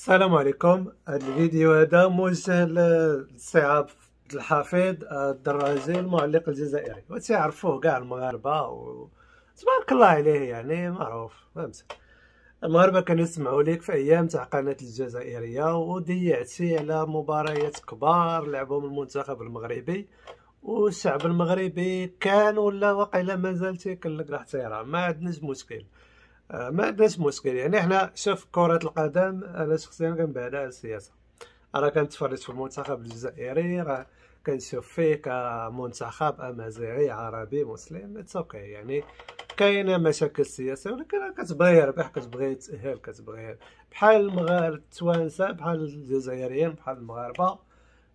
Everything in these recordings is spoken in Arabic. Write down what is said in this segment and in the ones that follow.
السلام عليكم هذا الفيديو هذا موجه للصعاب الحفيظ الدراجي المعلق الجزائري وتعرفوه كاع المغاربه و... تبارك الله عليه يعني معروف فهمت المغاربه كانوا يسمعوا ليك في ايام تاع قناه الجزائريه وديعتي على مباريات كبار لعبهم المنتخب المغربي والشعب المغربي كان ولا واقيلا مازال تيكلك راح تيرى ما عندناش مشكل آه، ما عندناش مشكل يعني احنا شوف كرة القدم انا شخصيا كنبعد على السياسة راه كنتفرج في المنتخب الجزائري راه كنشوف فيه كمنتخب امازيغي عربي مسلم اتس اوكي يعني كاينه مشاكل سياسيه ولكن كتبغي يربح كتبغي يتاهل كتبغي بحال المغارب التوانسه بحال الجزائريين بحال المغاربه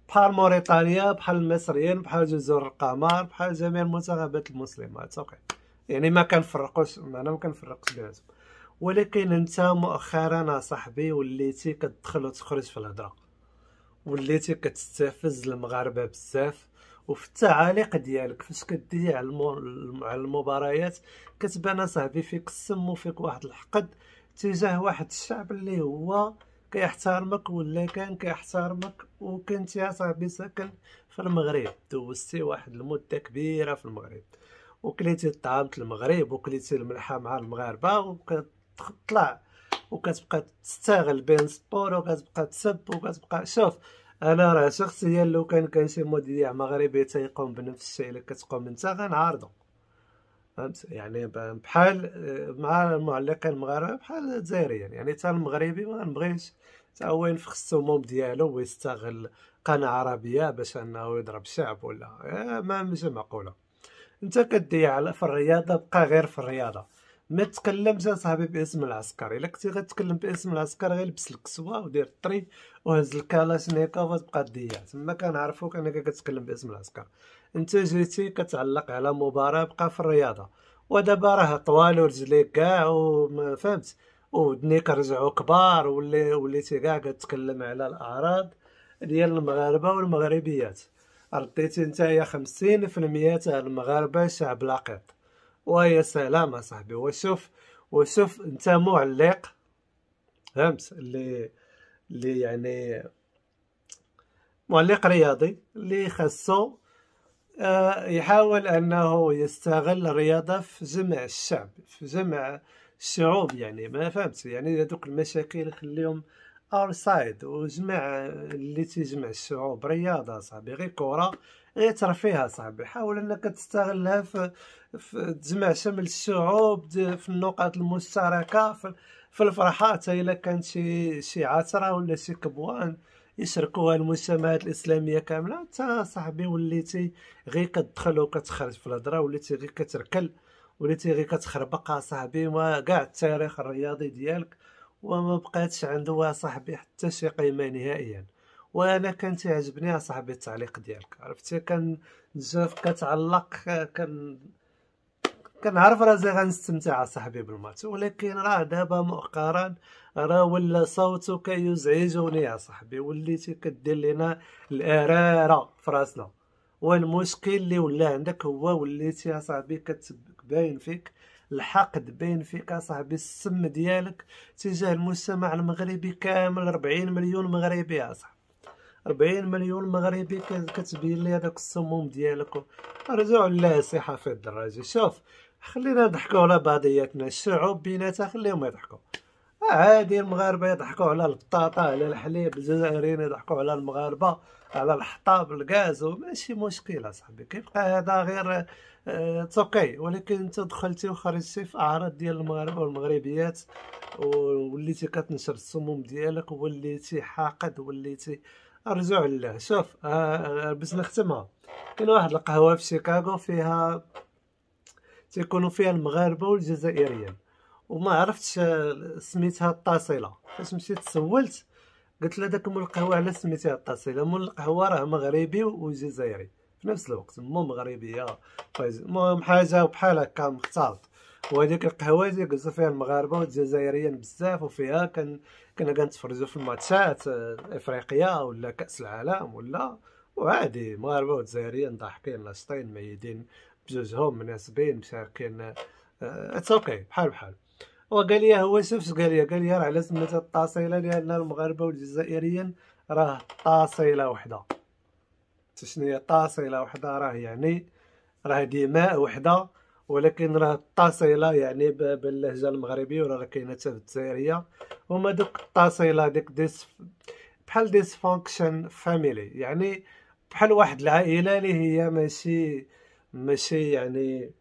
بحال موريتانيا بحال المصريين بحال جزر القمر بحال جميع المنتخبات المسلمه اتس اوكي يعني ما كنفرقوش انا ما كنفرقش بيناتهم ولكن انت مؤخرا صاحبي وليتي كتدخل وتخرج في الهضره وليتي كتستفز المغاربه بزاف وفي التعاليق ديالك فاش كدي على على المباريات كتبان صاحبي فيك السم وفيك واحد الحقد تجاه واحد الشعب اللي هو كيحترمك ولا كان كيحترمك وكنت يا صاحبي ساكن في المغرب دوزتي واحد المده كبيره في المغرب وكليتي الطعام المغرب وكليتي الملحه مع المغاربه وكتطلع وكتبقى تستاغل بين سبور وكتبقى تسب وكتبقى شوف انا راه شخصيا لو كان كان شي مذيع مغربي تيقوم بنفس الشيء اللي كتقوم انت غنعارضو فهمت يعني بحال آه، مع المعلق المغاربه بحال الجزائريين يعني حتى المغربي ما نبغيش حتى هو ينفخ السموم ديالو ويستغل قناه عربيه باش انه يضرب شعب ولا آه، ما ماشي معقوله انت كدي على في الرياضه بقى غير في الرياضه ما تكلمش صاحبي باسم العسكر الا كنتي غتكلم باسم العسكر غير لبس الكسوه ودير الطري وهز الكلاشنيكوف وتبقى ديا تما كنعرفوك انك كتكلم باسم العسكر انت جيتي كتعلق على مباراه بقى في الرياضه ودابا راه طوال ورجليك كاع وما فهمت ودنيك رجعوا كبار ولي وليتي كاع كتكلم على الاعراض ديال المغاربه والمغربيات رديتي نتايا خمسين في المية تاع المغاربة شعب لقيط ويا سلام اصاحبي وشوف وشوف نتا معلق فهمت اللي اللي يعني معلق رياضي اللي خاصو آه، يحاول انه يستغل الرياضة في جمع الشعب في جمع الشعوب يعني ما فهمت يعني هذوك المشاكل خليهم سايد وجمع اللي تيجمع الشعوب رياضه صاحبي غير كره غير ترفيه صاحبي حاول انك تستغلها في, في تجمع شمل الشعوب في النقاط المشتركه في, في الفرحه حتى الا كانت شي شي عثره ولا شي كبوان يشركوها المجتمعات الاسلاميه كامله انت صاحبي وليتي غير كتدخل وكتخرج في الهضره وليتي غير كتركل وليتي غير كتخربق صاحبي ما كاع التاريخ الرياضي ديالك وما بقاتش عنده صاحبي حتى شي قيمه نهائيا وانا كان تيعجبني صاحبي التعليق ديالك عرفتي كان جاف كتعلق كان كنعرف راسي غنستمتع صاحبي بالماتش ولكن راه دابا مؤخرا راه ولا صوته كيزعجني يا صاحبي وليتي كدير لينا الاراره في راسنا والمشكل اللي ولا عندك هو وليتي يا صاحبي كتبين فيك الحقد بين فيك صاحبي السم ديالك تجاه المجتمع المغربي كامل 40 مليون مغربي اصاحبي 40 مليون مغربي كتبين لي هذاك السموم ديالك رجعوا لله سي حفيظ الدراجي شوف خلينا نضحكوا على بعضياتنا الشعوب بيناتها خليهم يضحكوا عادي المغاربه يضحكوا على البطاطا على الحليب الجزائريين يضحكوا على المغاربه على الحطاب الكاز ماشي مشكله صاحبي كيبقى هذا غير آه، توكي ولكن انت دخلتي وخرجتي في اعراض ديال المغاربه والمغربيات ووليتي كتنشر السموم ديالك وليتي حاقد وليتي ارجو لله شوف آه، آه، باش نختمها كاين واحد القهوه في شيكاغو فيها تيكونوا فيها المغاربه والجزائريين وما عرفتش سميتها الطاسيله فاش مشيت سولت قلت لها داك مول القهوه علاش سميتها الطاسيله مول القهوه راه مغربي وجزائري في نفس الوقت مو مغربيه فايز المهم حاجه بحال هكا مختلط وهذيك القهوه ديك جلسوا فيها المغاربه والجزائريين بزاف وفيها كان كنا كنتفرجوا في الماتشات آه، افريقيا ولا كاس العالم ولا وعادي مغاربه والجزائريين ضاحكين ناشطين ميدين بجوجهم مناسبين مشاركين اتس آه، اوكي بحال بحال وقال لي هو شوف قال لي قال لي راه على سميتها الطاصيله لان المغاربه والجزائريين راه طاصيله وحده شنو هي طاسيله وحده راه يعني راه دماء وحده ولكن راه الطاصيله يعني باللهجه المغربيه ولا كاينه حتى في الجزائريه هما دوك الطاصيله ديك ديس بحال ديس فانكشن فاميلي يعني بحال واحد العائله اللي هي ماشي ماشي يعني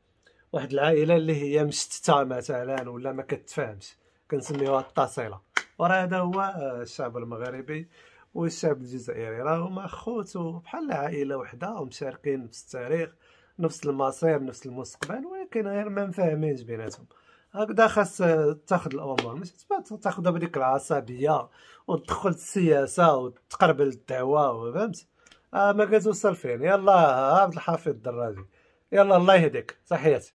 واحد العائله اللي هي مشتته مثلا ولا ما كتفهمش كنسميوها التصيله وراه هذا هو آه، الشعب المغربي والشعب الجزائري راهما خوت وبحال عائله وحده ومشاركين نفس التاريخ نفس المصير نفس المستقبل ولكن غير ما مفاهمينش بيناتهم هكذا خاص آه، تاخذ الامور ماشي تاخذها بديك العصبيه وتدخل السياسه وتقرب للدعوه فهمت آه ما كتوصل فين يلا عبد الحفيظ الدراجي يلا الله يهديك صحيتي